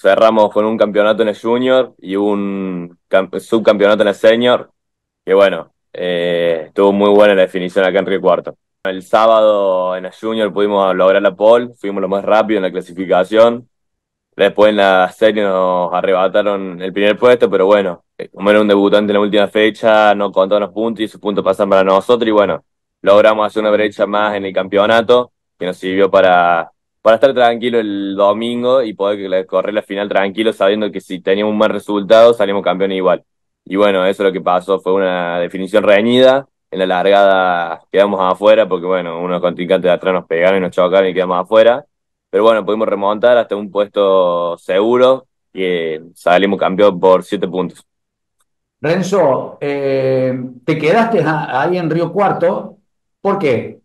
cerramos con un campeonato en el junior y un subcampeonato en el senior, que bueno, eh, estuvo muy buena la definición acá en Río Cuarto. El sábado en el junior pudimos lograr la pole, fuimos lo más rápido en la clasificación. Después en la serie nos arrebataron el primer puesto, pero bueno, como era un debutante en la última fecha, no contaron los puntos y sus puntos pasan para nosotros y bueno, logramos hacer una brecha más en el campeonato que nos sirvió para para estar tranquilo el domingo y poder correr la final tranquilo sabiendo que si teníamos un mal resultado salimos campeones igual. Y bueno, eso lo que pasó, fue una definición reñida, en la largada quedamos afuera porque bueno, unos contrincantes de atrás nos pegaron y nos chocaron y quedamos afuera, pero bueno, pudimos remontar hasta un puesto seguro y eh, salimos campeón por siete puntos. Renzo, eh, te quedaste ahí en Río Cuarto, ¿por qué?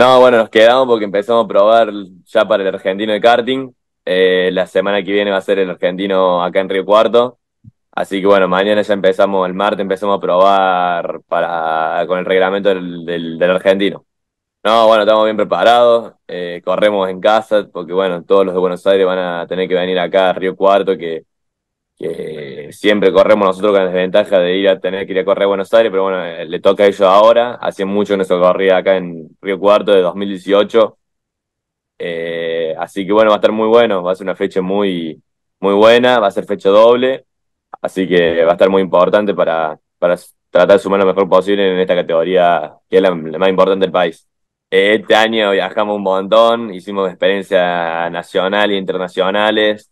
No, bueno, nos quedamos porque empezamos a probar ya para el argentino de karting. Eh, la semana que viene va a ser el argentino acá en Río Cuarto. Así que bueno, mañana ya empezamos, el martes empezamos a probar para, con el reglamento del, argentino. No, bueno, estamos bien preparados, eh, corremos en casa, porque bueno, todos los de Buenos Aires van a tener que venir acá a Río Cuarto, que, siempre corremos nosotros con la desventaja de ir a tener que ir a correr a Buenos Aires, pero bueno, eh, le toca a ellos ahora, hace mucho que no se acá en, Río Cuarto de 2018. Eh, así que bueno, va a estar muy bueno, va a ser una fecha muy, muy buena, va a ser fecha doble, así que va a estar muy importante para, para tratar de sumar lo mejor posible en esta categoría que es la, más importante del país. Eh, este año viajamos un montón, hicimos experiencias nacionales e internacionales.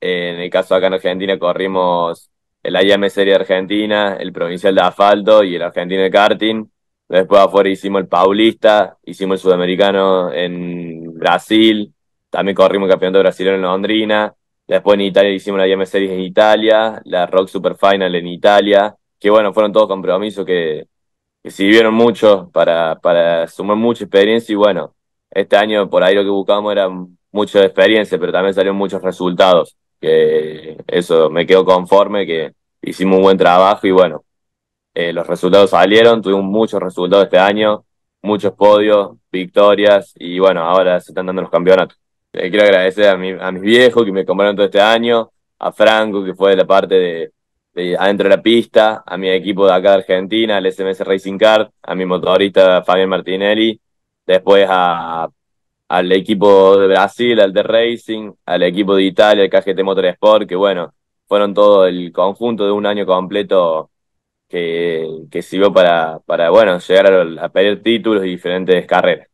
Eh, en el caso acá en Argentina corrimos el IAM Serie Argentina, el Provincial de Asfalto y el Argentino de Karting. Después afuera hicimos el Paulista, hicimos el Sudamericano en Brasil, también corrimos el Campeonato Brasileño en Londrina, después en Italia hicimos la DM Series en Italia, la Rock Super Final en Italia, que bueno, fueron todos compromisos que, que sirvieron mucho para, para sumar mucha experiencia y bueno, este año por ahí lo que buscábamos era mucha experiencia, pero también salieron muchos resultados, que eso me quedo conforme, que hicimos un buen trabajo y bueno, eh, los resultados salieron, tuvimos muchos resultados este año, muchos podios, victorias y bueno, ahora se están dando los campeonatos. Eh, quiero agradecer a, mi, a mis viejos que me acompañaron todo este año, a Franco que fue de la parte de, adentro de la pista, a mi equipo de acá de Argentina, al SMS Racing Card, a mi motorista Fabián Martinelli, después al equipo de Brasil, al de Racing, al equipo de Italia, el KGT Motorsport, que bueno, fueron todo el conjunto de un año completo que, que sirvió para, para, bueno, llegar a, a, pedir títulos y diferentes carreras.